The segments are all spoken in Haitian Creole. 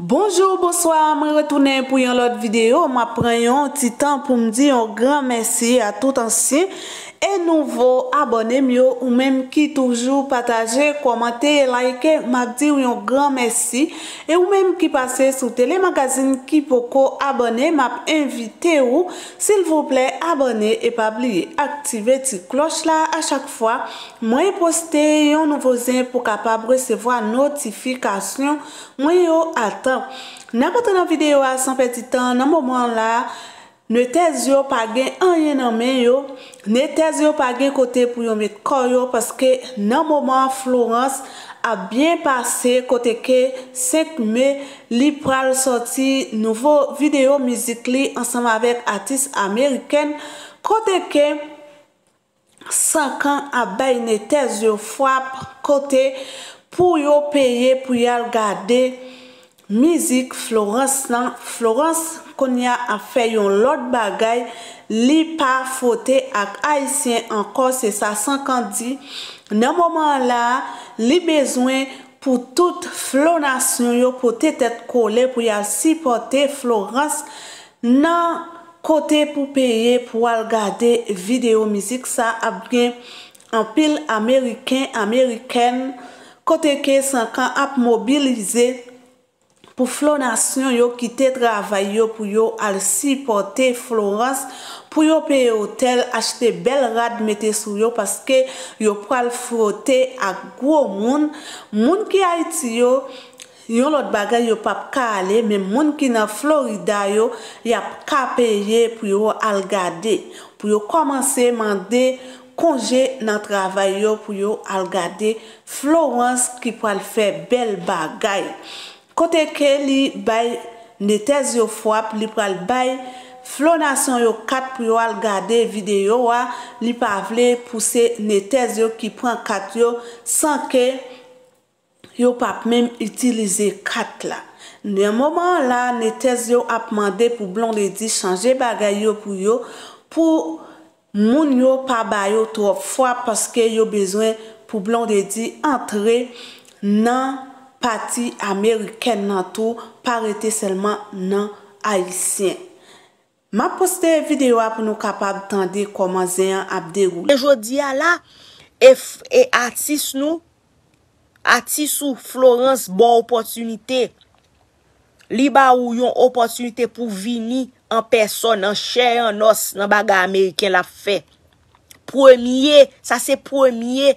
Bonjour, bonsoir, me retounen pou yon lot videyo. Ma preyon ti tan pou mdi yon gran mersi a tout ansiye. E nouvo abonem yo ou menm ki toujou pataje, komante, laike, map di ou yon gran mersi. E ou menm ki pase sou telemagazin ki poko abonem, map invite ou. Sil vople abonem e pa bliye aktive ti kloch la a chak fwa. Mwenye poste yon nouvo zin pou kapab resevo a notifikasyon. Mwenye yo atan. Na kontan nan videyo a san peti tan nan mouman la. Ne tez yo pa gen an yen nan men yo. Ne tez yo pa gen kote pou yon met koryo. Paske nan mouman Florence a bien pase. Kote ke sekme li pral soti nouvo video mizik li. Ansanm avek artist Ameriken. Kote ke sankan a bay ne tez yo fwa kote. Pou yo peye pou yon gade mizik Florence nan. Florence... kon ya a fè yon lot bagay li pa fote ak Aisyen anko se sa 50 di. Nan moman la li bezwen pou tout flonasyon yo pou te tet kole pou ya sipote Florence nan kote pou peye pou al gade video mizik sa ap gen an pil Ameriken Ameriken kote ke 50 ap mobilize. pou Flo Nasyon yo kite travay yo pou yo al sipote Florence, pou yo peye otel, achete bel rad mette sou yo, paske yo pral frote ak gwo moun. Moun ki a iti yo, yon lot bagay yo pap ka ale, men moun ki nan Florida yo, ya ka peye pou yo al gade. Pou yo komanse mande konje nan travay yo, pou yo al gade Florence ki pral fe bel bagay. Kote ke li bay netez yo fwa pou li pral bay flonasyon yo kat pou yo al gade videyo wa li pa vle puse netez yo ki pran kat yo san ke yo pa mèm itilize kat la. Nè moman la netez yo ap mande pou blon de di chanje bagay yo pou yo pou moun yo pa bay yo tro fwa paske yo bezwen pou blon de di antre nan... Pati Ameriken nan tou, parete selman nan Haitien. Ma poste videwa pou nou kapab tande koman zeyan ap deroule. Ejodi ya la, e, e atis nou, atis sou Florence bon opotunite. Li ba ou yon opotunite pou vini an person, an chay an os nan baga Ameriken la fe. Premier, sa se premier.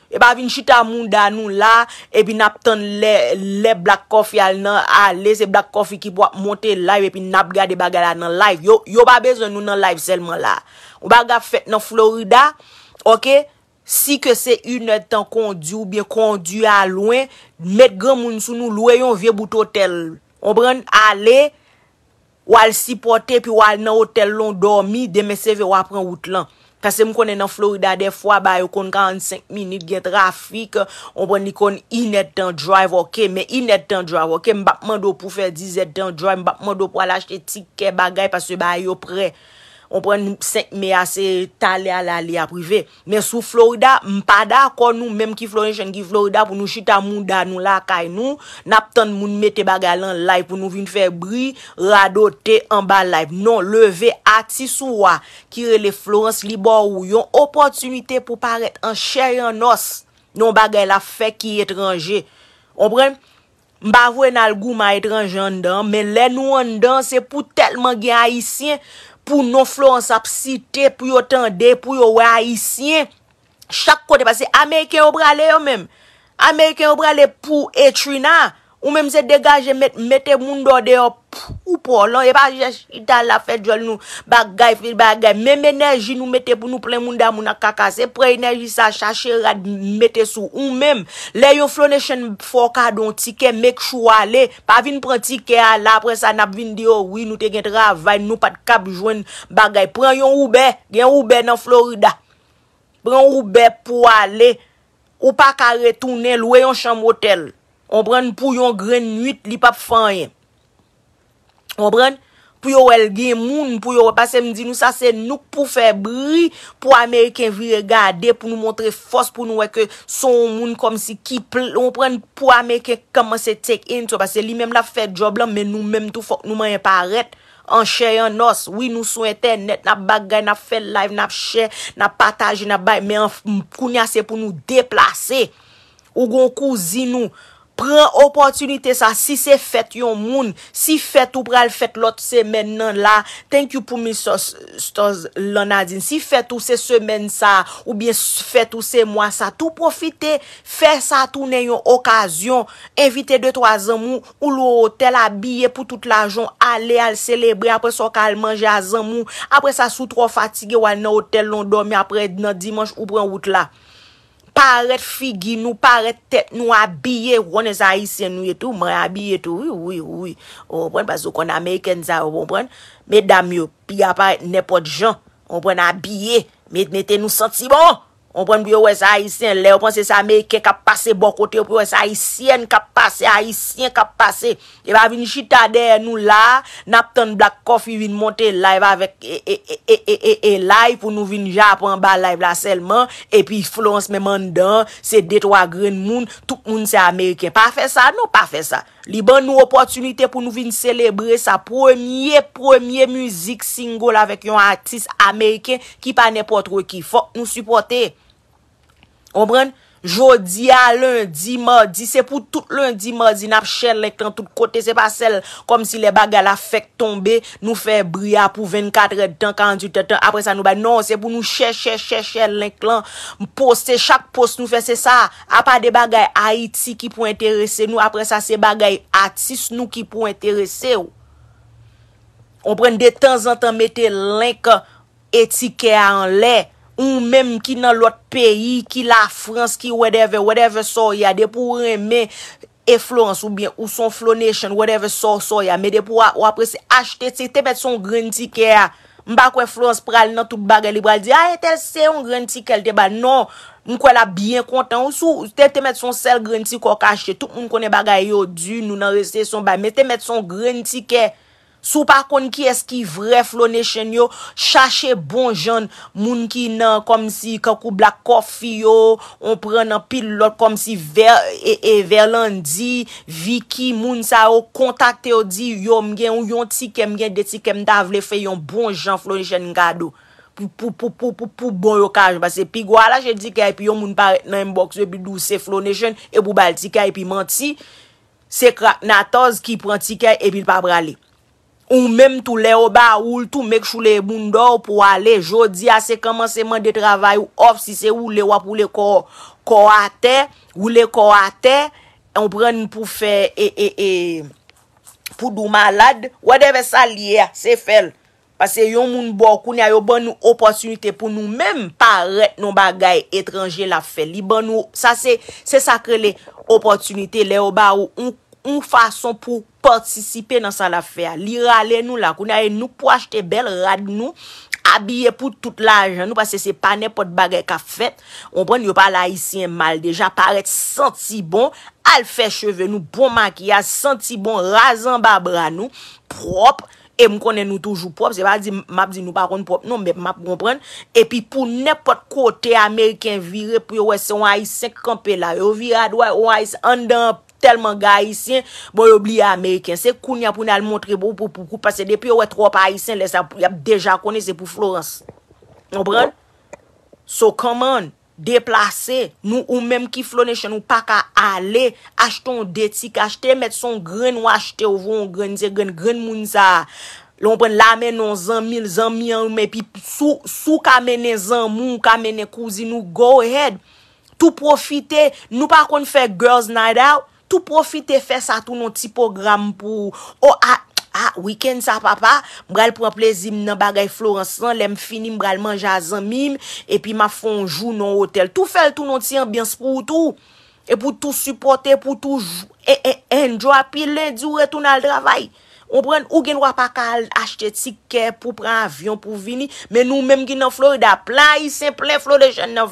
E pa vin chita moun dan nou la, epi nap tan le black coffee al nan ale, se black coffee ki pou ap monte live epi nap gade baga la nan live. Yo, yo ba bezon nou nan live selman la. Ou baga fet nan Florida, ok, si ke se yu netan kondyu, biye kondyu al loin, met gen moun sou nou loue yon vie bout hotel. Ou bran ale, wale sipote, pi wale nan hotel lon dormi, deme se ve wapren wout lan. Pase m konen nan Florida de fwa, ba yo konen 45 minute gen trafik, on pon ni konen inet tan drive, ok, men inet tan drive, ok, m bakman do pou fè 10 etan drive, m bakman do pou alache tike bagay, pase ba yo pre. On pren nou senk me ase tali ala li aprive. Men sou Florida, mpada kon nou menm ki Florentian ki Florida pou nou chita moun dan nou la kay nou. Nap ton moun mete bagay lan live pou nou vin fe bri radote an ba live. Non leve ati sou wa kire le Florence Libor ou yon opotunite pou paret an cheryan os. Non bagay la fe ki etranje. On pren mpavwe nan lgou ma etranje an dan men le nou an dan se pou telman gen haisyen. pou non-florens ap site, pou yo tende, pou yo we a isye, chak kote, ameriken yo brale yo men, ameriken yo brale pou etrina, ou men mse degaje, mette moun do de yo, Ou pou lan, e pa jeshi ita la fedjol nou bagay fil bagay Meme enerji nou mette pou nou plen moun da moun akakase Pre enerji sa chache rad mette sou Ou mem, le yo flone chen fok adon tike mek chou ale Pa vin pran tike ala, apre sa nap vin di yo oh, Ou yi nou te gen travay, nou pat kab jwen bagay Pre yon roube, gen roube nan Florida Pre yon roube pou ale Ou pa kare tunel, ou e yon chan motel Ou pren pou yon gren nwit li pap fanyen Mwen pren, pou yo el gen moun, pou yo, pase mwen di nou sa se nou pou fe bri, pou Ameriken vi regade, pou nou montre fos, pou nou weke son moun kom si ki plon, pou Ameriken kaman se tek in, pase li men la fe job la, men nou men tou fok nou mayen paret, an chey an os, woui nou sou internet, nap bagay, nap fel live, nap share, nap pataje, nap bay, men mwen pren yase pou nou deplase. O gon kouzi nou, Pren opotunite sa, si se fet yon moun, si fet ou pre al fet lot semen nan la, tenkyou pou mi stos lan adin. Si fet ou se semen sa, ou bien fet ou se mwan sa, tou profite, fe sa tou nen yon okasyon, evite de tro a zan moun, ou lou hotel abye pou tout la jon, ale al celebre, apre so kal manje a zan moun, apre sa sou tro fatige wane hotel londomi apre nan dimanche ou pre an wout la. paret figi nou, paret tet nou, abye, wone za isen nou yetou, mre abye tout, oui, oui, oui, ou pren, pa zou kon Ameriken za ou, ou pren, met dam yo, pi apare, nepo di jan, ou pren abye, met meten nou santi bon! On pon pou yo wè sa haïsien lè, on pon se sa Amerikè kap pase, bokote yo pou wè sa haïsien kap pase, haïsien kap pase. De ba vin chitade nou la, nap ton Black Coffee vin monte live avèk, e, e, e, e, e, e, e, e, live, pou non, nou vin japon ba live la selman, e pi flons mè mandan, se detwa gren moun, tout moun se Amerikè. Pa fe sa nou, pa fe sa. Liban nou opotunite pou nou vin celebre sa pwemye, pwemye müzik single avèk yon artist Amerikè ki pa nepo tro ki. Fok nou suportè. O pren, jodi a lundi ma, di se pou tout lundi ma, di nap chè lèk lan tout kote, se pa sel, kom si le bagay la fèk tombe, nou fè bria pou 24 etan, 48 etan, apre sa nou bay. Non, se pou nou chè, chè, chè, chè lèk lan, poste, chak poste nou fè, se sa, apre sa de bagay Haiti ki pou enterese nou, apre sa se bagay Atis nou ki pou enterese ou. O pren, de tan zan tan mette lèk etike an lèk. Ou menm ki nan lot peyi, ki la Frans, ki whatever, whatever so ya, depo ou reme, e Florence ou bien, ou son Flonation, whatever so, so ya, me depo ou apre se achete, se te met son granti ke ya, mba kwe Florence pral nan tout bagay libra, di a, ah, e tel se yon granti ke, te ba, non, mkwe la bien kontan, ou sou, te te met son sel granti kwa kache, tout mkwene bagay yo du, nou nan resey son bay, me te met son granti ke, Sou pa kon ki eski vre Flonation yo, chache bon jen, moun ki nan kom si Kaku Black Coffee yo, on pren nan pil lot kom si e, e, Verlandi, Vicky, moun sa yo kontakte yo di yo mgen ou yon ti kem gen de ti kem da vle fe yon bon jen Flonation nga do. Pou pou pou pou pou pou bon yo kaj, base pi gwa la jen di kem yon moun paret nan Mbox wepid ou se Flonation, e pou bal ti kem yon manti, se krak natoz ki pran ti kem epi pa brale. Ou menm tou le oba oul, tou mek chou le bundou pou ale. Jodi a se kamanseman de travay ou ofsi se ou le wap ou le kou ate. Ou le kou ate, ou pren pou fe e e e pou dou malad. Ou adeve sa liye, se fel. Pase yon moun boku ni a yo bon nou oposunite pou nou menm paret nou bagay etranje la fel. Li bon nou, sa se sakre le oposunite le oba oul. Un fason pou partisipe nan sa la fè a. Li rale nou la. Kou na e nou pou achete bel rad nou. Abye pou tout la jen nou. Pase se pa nepot bagè ka fèt. On pren yo pa la isi en mal. Deja paret senti bon. Al fè cheve nou. Bon makia. Senti bon. Razan ba bra nou. Prop. E mou konen nou toujou prop. Se pa di map di nou pa konen prop. Non, me map konpren. E pi pou nepot kote Ameriken vire. Pou yo wè se wè isen kampè la. Yo vire adwè wè isen kampè. telman gaya isen, bon yo bli Ameriken, se koun ya poun al montre bo, pou pou pou pase, depi ou e tro pa isen, lè sa, yap deja kone, se pou Florence, yon pren, so come on, deplase, nou ou menm ki Florence, chen nou pak a ale, acheton detik, achete, met son gren ou achete, ou voun gren, gren moun sa, loun pren, lamen nou zan mil, zan milyon, ou men, pi sou, sou kamene zan moun, kamene kouzi nou, go ahead, tou profite, nou pak kon fè girls night out, Tou profite fè sa tou nou ti program pou... Oh, ah, ah, week-end sa papa. Mbra l pou aplezi m nan bagay florensan. Lèm fini mbra l manja zanmim. E pi ma fonjou nou hotel. Tou fè l tou nou ti ambyans pou tou. E pou tou supporte, pou tou jou. E, e, enjwa pi lèndi ou re tou nan l travay. On pren ou gen wap akal achte tike pou pran avyon pou vini. Men nou menm gen nan Florida. Plan isen plen flodejen nan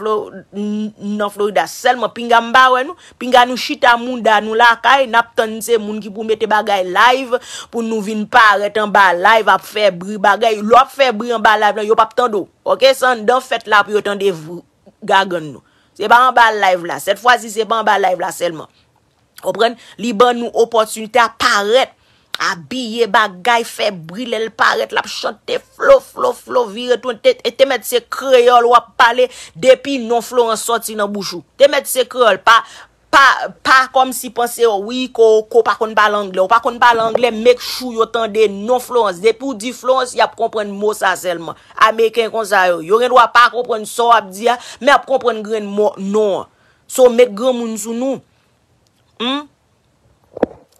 Florida. Selman pingan mba wè nou. Pingan nou chita moun dan nou lakay. Nap ton se moun ki pou mette bagay live. Pou nou vin pa retan ba live ap febri bagay. Lop febri an ba live la. Yo pap ton do. Ok. San don fet la pou yo ton devu. Gagan nou. Se pa an ba live la. Set fwa si se pa an ba live la selman. O pren li ban nou opotunite ap paret. A biye bagay fe brile l paret la p chante flo flo flo vire ton tet et te met se kreol wap pale depi non-florence soti nan bouchou. Te met se kreol pa, pa, pa kom si pense yo oh, wiko ko pa kon ba langle. Ou pa kon ba langle mek chou yo tande non-florence. Depi ou di florence ya pou kompren mou sa selman. Ameriken kon sa yo. Yo ren wap pa kompren so ap diya, me ap kompren gren mou. Non. So mek gen moun sou nou. Hmm?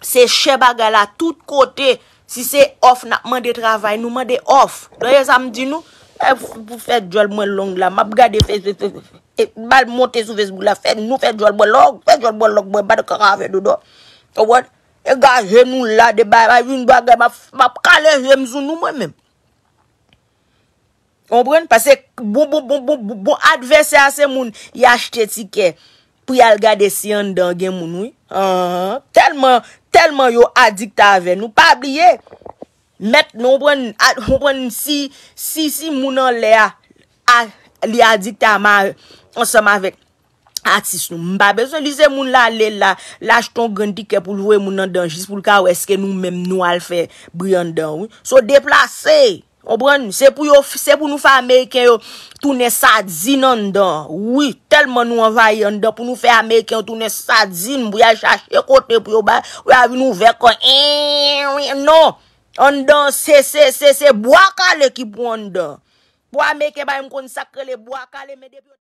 Se che baga la, tout kote, si se of na mande travay nou, mande of. Doye sa mdi nou, e, pou fè djol mwen long la, map gade fè djol mwen long, fè djol mwen long, fè djol mwen long, fè djol mwen long, mwen bade karave dodo. E ga gen nou la, de baga, mwen baga, map kalen gen mzou nou mwen men. Komprene? Pase bon, bon, bon, bon, bon, bon advese ase moun, yachte tikey. Pou yal gade si yon dan gen moun woy. Uh-huh. Telman, telman yo adik ta ven. Nou pa bliye. Met nou pon si, si, si moun an le a, li adik ta man. On seman vek atis nou. Mba bezon li se moun la le la, laj ton gandike pou lwoy moun an dan. Jis pou lka ou eske nou menm nou al fe brian dan woy. So deplasey. Se pou nou fa Ameriken yo, toune sadzin an dan. Ouye, telman nou an vaye an dan, pou nou fe Ameriken yo, toune sadzin, pou ya chache ekote, pou yo ba, ou ya vi nou vek an. Non, an dan, se, se, se, se, bo akale ki pou an dan. Po Ameriken ba yon kon sakle, bo akale, me debyo.